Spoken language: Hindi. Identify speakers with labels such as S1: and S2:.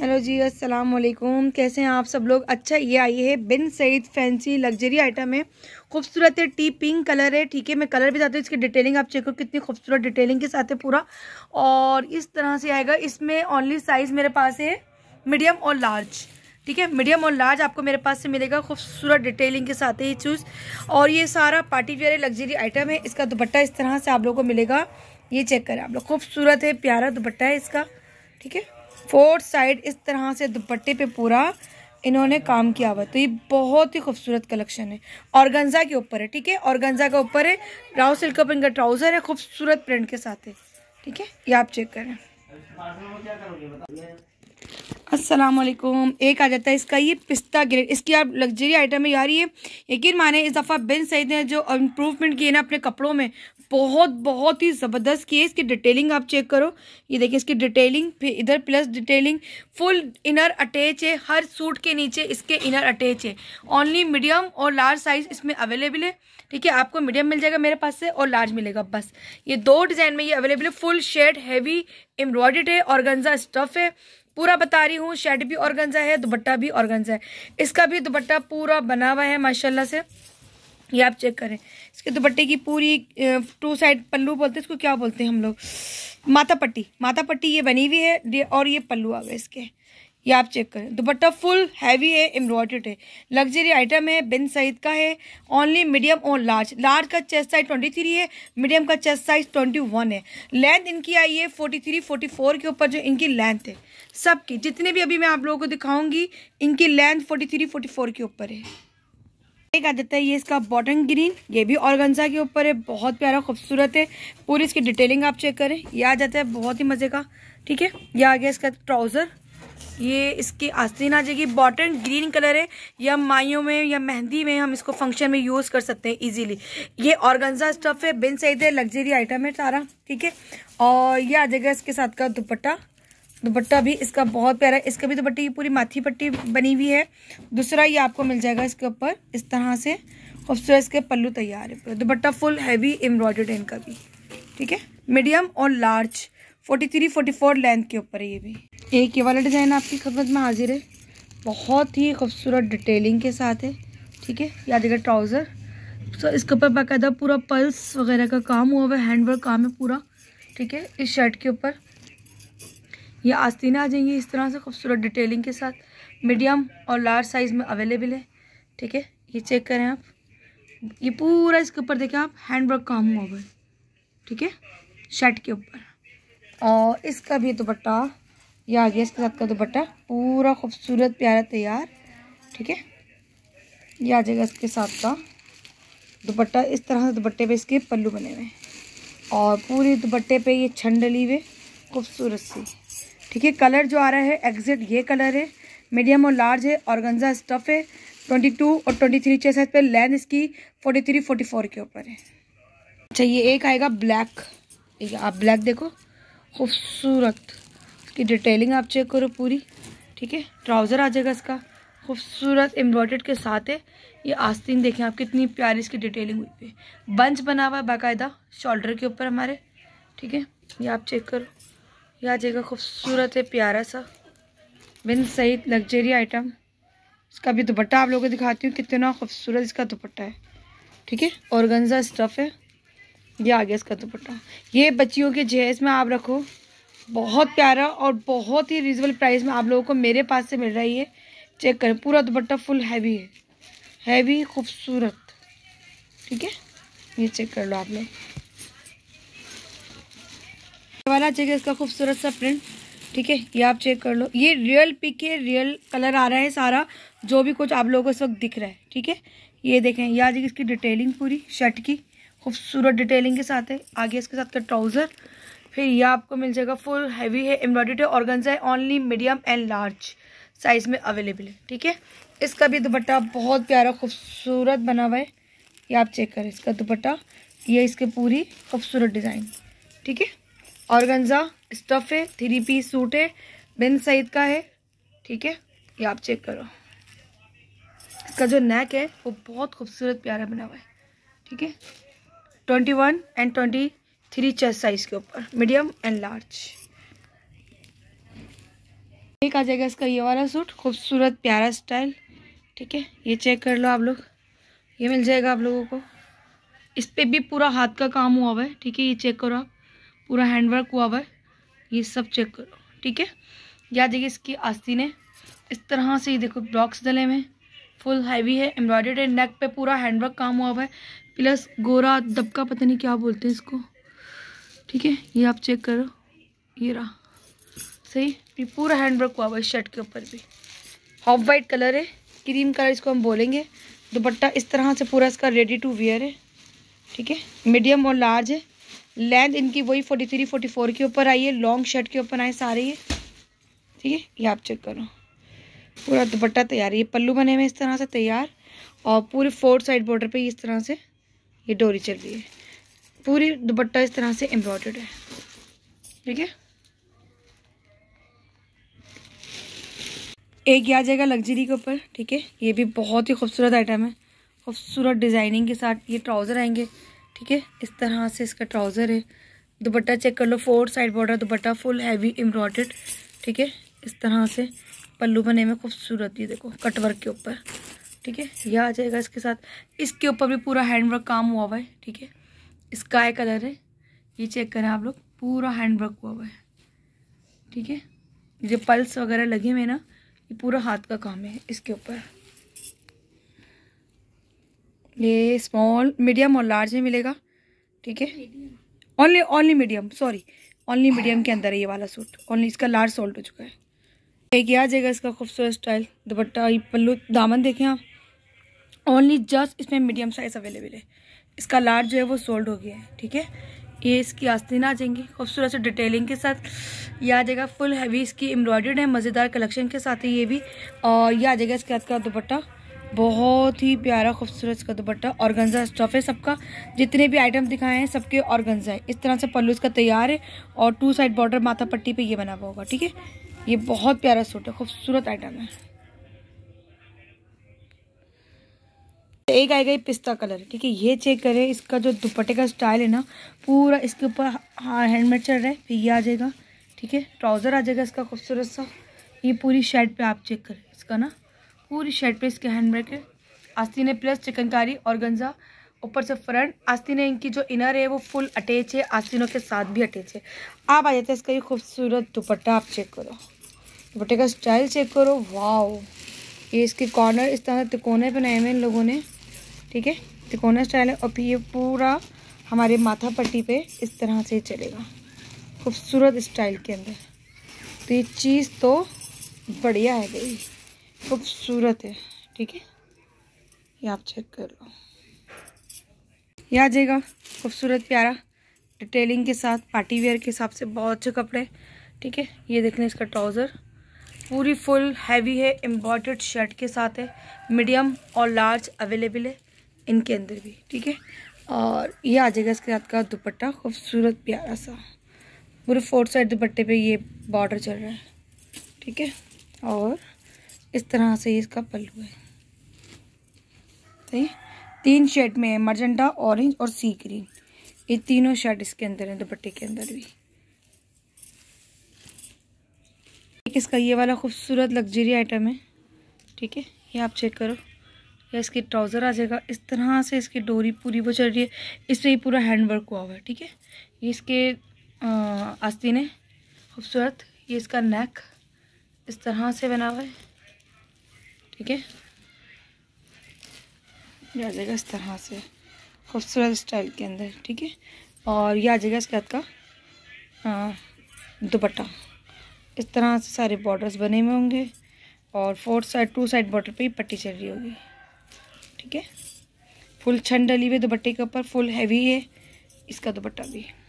S1: हेलो जी अस्सलाम वालेकुम कैसे हैं आप सब लोग अच्छा ये आई है बिन सईद फैंसी लग्जरी आइटम है खूबसूरत है टी पिंक कलर है ठीक है मैं कलर भी जाती हूँ इसकी डिटेलिंग आप चेक करो कितनी खूबसूरत डिटेलिंग के साथ है पूरा और इस तरह से आएगा इसमें ओनली साइज़ मेरे पास है मीडियम और लार्ज ठीक है मीडियम और लार्ज आपको मेरे पास से मिलेगा खूबसूरत डिटेलिंग के साथ ही चूज़ और ये सारा पार्टी वेयर है लग्जरी आइटम है इसका दुपट्टा इस तरह से आप लोग को मिलेगा ये चेक करें आप लोग खूबसूरत है प्यारा दुपट्टा है इसका ठीक है फोर साइड इस तरह से दुपट्टे पे पूरा इन्होंने काम किया हुआ तो ये बहुत ही खूबसूरत कलेक्शन है गंजा के ऊपर है ठीक है गंजा के ऊपर है राउ सिल्क पर इनका ट्राउज़र है खूबसूरत प्रिंट के साथ है ठीक है ये आप चेक करें असलकुम एक आ जाता है इसका ये पिस्ता ग्रेड इसकी आप लग्जरी आइटम है यार ये यकीन माने इस दफ़ा बिन सईद ने जो इम्प्रूवमेंट किए ना अपने कपड़ों में बहुत बहुत ही ज़बरदस्त किए इसकी डिटेलिंग आप चेक करो ये देखिए इसकी डिटेलिंग फिर इधर plus detailing full inner attach है हर सूट के नीचे इसके इनर अटैच है ओनली मीडियम और लार्ज साइज़ इसमें अवेलेबल है ठीक है आपको मीडियम मिल जाएगा मेरे पास से और लार्ज मिलेगा बस ये दो डिज़ाइन में ये अवेलेबल है फुल शेड हैवी एम्ब्रॉयड है और गंजा स्टफ़ है पूरा बता रही हूँ शेड भी ऑर्गेंजा है दुपट्टा भी ऑर्गेंजा है इसका भी दुपट्टा पूरा बना हुआ है माशाल्लाह से ये आप चेक करें इसके दुपट्टे की पूरी टू साइड पल्लू बोलते हैं इसको क्या बोलते हैं हम लोग माता पट्टी माता पट्टी ये बनी हुई है और ये पल्लू आ गए इसके ये आप चेक करें दुपट्टा फुल हैवी है एम्ब्रॉयड है लग्जरी आइटम है बिन सईद का है ओनली मीडियम और लार्ज लार्ज का चेस्ट साइज ट्वेंटी थ्री है मीडियम का चेस्ट साइज ट्वेंटी वन है लेंथ इनकी आई है फोर्टी थ्री फोर्टी फोर के ऊपर जो इनकी लेंथ है सबकी जितने भी अभी मैं आप लोगों को दिखाऊंगी इनकी length forty three forty four के ऊपर है एक आ जाता है ये इसका बॉटन ग्रीन ये भी ऑर्गेन्जा के ऊपर है बहुत प्यारा खूबसूरत है पूरी इसकी डिटेलिंग आप चेक करें यह आ जाता है बहुत ही मज़े का ठीक है यह आ गया इसका ट्राउज़र ये इसकी आस्तीन आ जाएगी बॉटन ग्रीन कलर है या माइयों में या मेहंदी में हम इसको फंक्शन में यूज़ कर सकते हैं इजीली ये ऑर्गेन्जा स्टफ है बिन सही लग्जरी आइटम है सारा ठीक है और ये आ जाएगा इसके साथ का दुपट्टा दुपट्टा भी इसका बहुत प्यारा है इसका भी दुपट्टे की पूरी माथी पट्टी बनी हुई है दूसरा ये आपको मिल जाएगा इसके ऊपर इस तरह से खूबसूरत इसके पल्लू तैयार है पूरा दुपट्टा फुल हैवी एम्ब्रॉयडर्ड है इनका भी ठीक है मीडियम और large forty three forty four length के ऊपर है ये भी एक ये वाला डिज़ाइन आपकी खदमत में हाजिर है बहुत ही खूबसूरत डिटेलिंग के साथ है ठीक है या जगह ट्राउज़र सो इसके ऊपर बाकायदा पूरा पल्स वगैरह का काम हुआ हुआ हैंडवर्क काम है पूरा ठीक है इस शर्ट के ऊपर ये आस्तीना आ जाएंगी इस तरह से खूबसूरत डिटेलिंग के साथ मीडियम और लार्ज साइज़ में अवेलेबल है ठीक है ये चेक करें आप ये पूरा इसके ऊपर देखें आप हैंड वर्क काम हुआ हुआ है ठीक है शर्ट के ऊपर और इसका भी दुपट्टा ये आ गया इसके साथ का दुपट्टा पूरा खूबसूरत प्यारा तैयार ठीक है ये आ जाएगा इसके साथ का दुपट्टा इस तरह से दुपट्टे पे इसके पल्लू बने हुए हैं और पूरे दुपट्टे पे ये छंड ली हुए खूबसूरत सी ठीक है कलर जो आ रहा है एग्जैक्ट ये कलर है मीडियम और लार्ज है और गंजा स्टफ है ट्वेंटी टू और ट्वेंटी थ्री छः साइज पे लेंथ इसकी फोर्टी थ्री फोर्टी फोर के ऊपर है अच्छा ये एक आएगा ब्लैक ठीक है आप ब्लैक देखो खूबसूरत इसकी डिटेलिंग आप चेक करो पूरी ठीक है ट्राउज़र आ जाएगा इसका खूबसूरत एम्ब्रॉयड के साथ है ये आस्तीन देखें आप कितनी प्यारी इसकी डिटेलिंग हुई है बंच बना हुआ है बाकायदा शोल्डर के ऊपर हमारे ठीक है ये आप चेक करो यह जगह खूबसूरत है प्यारा सा बिन सईद लग्जरी आइटम इसका भी दुपट्टा आप लोगों को दिखाती हूँ कितना खूबसूरत इसका दुपट्टा है ठीक है औरगंजा स्टफ़ है ये आ गया इसका दुपट्टा ये बच्चियों के जहेज में आप रखो बहुत प्यारा और बहुत ही रिजनेबल प्राइस में आप लोगों को मेरे पास से मिल रही है चेक करें पूरा दुपट्टा फुल हैवी है हैवी खूबसूरत ठीक है ये चेक कर लो आप लोग वाला है इसका खूबसूरत सा प्रिंट ठीक है ये आप चेक कर लो ये रियल पिक है रियल कलर आ रहा है सारा जो भी कुछ आप लोगों को इस वक्त दिख रहा है ठीक है ये देखें ये आ जाएगी इसकी डिटेलिंग पूरी शर्ट की खूबसूरत डिटेलिंग के साथ है आगे इसके साथ का ट्राउज़र फिर ये आपको मिल जाएगा फुल हैवी है एम्ब्रॉयडरी ऑर्गन्स है only medium and large size में अवेलेबल है ठीक है इसका भी दुपट्टा बहुत प्यारा खूबसूरत बना हुआ है ये आप चेक करें इसका दुपट्टा ये इसके पूरी खूबसूरत डिज़ाइन ठीक है ऑर्गेंजा स्टफ है थ्री पीस सूट है बिन सईद का है ठीक है ये आप चेक करो इसका जो नेक है वो बहुत खूबसूरत प्यारा बना हुआ है ठीक है twenty one and twenty three chest size के ऊपर मीडियम एंड लार्ज एक आ जाएगा इसका ये वाला सूट खूबसूरत प्यारा स्टाइल ठीक है ये चेक कर लो आप लोग ये मिल जाएगा आप लोगों को इस पर भी पूरा हाथ का काम हुआ हुआ है ठीक है ये चेक करो आप पूरा हैंडवर्क हुआ हुआ है ये सब चेक करो ठीक है याद देखिए इसकी आस्तीने इस तरह से ये देखो ब्लॉक्स डले में फुल हैवी है एम्ब्रॉयडर्ड है नेक पे पूरा हैंडवर्क काम हुआ हुआ है प्लस गोरा दबका पता नहीं क्या बोलते हैं इसको ठीक है ये आप चेक करो ये रहा सही ये पूरा हैंडवर्क हुआ हुआ है शर्ट के ऊपर भी हॉफ वाइट कलर है क्रीम कलर इसको हम बोलेंगे दुपट्टा इस तरह से पूरा इसका रेडी टू वेयर है ठीक है मीडियम और लार्ज है लेंथ इनकी वही फोर्टी थ्री फोर्टी फोर के ऊपर आई है लॉन्ग शर्ट के ऊपर आए सारे ये ठीक है ये आप चेक करो पूरा दुपट्टा तैयार है ये पल्लू बने हुए इस तरह से तैयार और पूरे फोर साइड बॉर्डर पे इस तरह से ये डोरी चल रही है पूरी दुपट्टा इस तरह से एम्ब्रॉयड है ठीक है एक ये आ जाएगा लग्जरी के ऊपर ठीक है ये भी बहुत ही खूबसूरत आइटम है खूबसूरत डिज़ाइनिंग के साथ ये ट्राउज़र आएंगे ठीक है इस तरह से इसका ट्राउज़र है दुपट्टा चेक कर लो फोर साइड बॉर्डर दुपट्टा फुल हैवी एम्ब्रॉयड ठीक है इस तरह से पल्लू बने में खूबसूरत ये देखो कटवर्क के ऊपर ठीक है यह आ जाएगा इसके साथ इसके ऊपर भी पूरा हैंडवर्क काम हुआ हुआ है ठीक है स्काई कलर है ये चेक करें आप लोग पूरा हैंडवर्क हुआ हुआ है ठीक है जो पल्स वगैरह लगे हुए ना ये पूरा हाथ का काम है इसके ऊपर ये स्मॉल मीडियम और लार्ज में मिलेगा ठीक है only only medium sorry only medium के अंदर है ये वाला सूट ओनली इसका लार्ज सोल्ड हो चुका है एक ये आ जाएगा इसका खूबसूरत स्टाइल दुपट्टा ये पल्लू दामन देखें आप ओनली जस्ट इसमें मीडियम साइज़ अवेलेबल है इसका लार्ज जो है वो सोल्ड हो गया है ठीक है ये इसकी आस्तीन आ जाएंगी खूबसूरत से डिटेलिंग के साथ ये आ जाएगा फुल हैवी इसकी एम्ब्रॉयडर्ड है मज़ेदार कलेक्शन के साथ है ये भी और यह आ जाएगा इसके हाथ का दुपट्टा बहुत ही प्यारा खूबसूरत इसका दुपट्टा औरगंजा स्टफ है सबका जितने भी आइटम दिखाए हैं सबके औरगंजा है इस तरह से पल्लू इसका तैयार है और टू साइड बॉर्डर माथा पट्टी पे ये बना हुआ होगा ठीक है ये बहुत प्यारा सूट है खूबसूरत आइटम है एक आएगा ये पिस्ता कलर ठीक है ये चेक करें इसका जो दुपट्टे का स्टाइल है ना पूरा इसके ऊपर हैंडमेड चल रहा है फिर ये आ जाएगा ठीक है ट्राउज़र आ जाएगा इसका खूबसूरत सा ये पूरी शर्ट पे आप चेक करें इसका ना पूरी शर्ट पे इसके हैंड ब्रेक है आस्तीने प्लस चिकनकारी और गंजा ऊपर से फ्रंट ने इनकी जो इनर है वो फुल अटैच है आस्तीनों के साथ भी अटैच है आप आ जाते हैं इसका ये खूबसूरत दुपट्टा आप चेक करो दुपट्टे का स्टाइल चेक करो वाह ये इसके कॉर्नर इस तरह तिकोने बनाए हुए इन लोगों ने ठीक है तिकोना स्टाइल है और फिर ये पूरा हमारे माथा पट्टी पे इस तरह से चलेगा खूबसूरत स्टाइल के अंदर तो ये चीज़ तो बढ़िया है गई खूबसूरत है ठीक है ये आप चेक कर लो ये आ जाएगा खूबसूरत प्यारा डिटेलिंग के साथ पार्टी वेयर के हिसाब से बहुत अच्छे कपड़े ठीक है ये देख लें इसका ट्राउज़र पूरी फुल हैवी है एम्ब्रॉयड शर्ट के साथ है मीडियम और लार्ज अवेलेबल है इनके अंदर भी ठीक है और ये आ जाएगा इसके साथ का दुपट्टा खूबसूरत प्यारा सा पूरे फोर साइड दुपट्टे पे ये बॉर्डर चल रहा है ठीक है और इस तरह से इसका पल्लू है सही तीन शर्ट में है मर्जेंटा ऑरेंज और सी ग्रीन ये तीनों शर्ट इसके अंदर है दुपट्टे के अंदर भी एक इसका ये वाला खूबसूरत लग्जरी आइटम है ठीक है ये आप चेक करो या इसकी ट्राउज़र आ जाएगा इस तरह से इसकी डोरी पूरी वो चल रही है इस पर ही पूरा हैंड वर्क हुआ हुआ है ठीक है ये इसके आस्तीन है खूबसूरत ये इसका नेक इस तरह से बना हुआ है ठीक है ये आ जाएगा इस तरह से खूबसूरत स्टाइल के अंदर ठीक है और ये आ जाएगा इसके हाथ का दुपट्टा इस तरह से सारे बॉर्डर्स बने हुए होंगे और fourth side to side border पे ही पट्टी चल रही होगी ठीक है फुल छन डली हुई दुपट्टे के ऊपर फुल हैवी है इसका दुपट्टा भी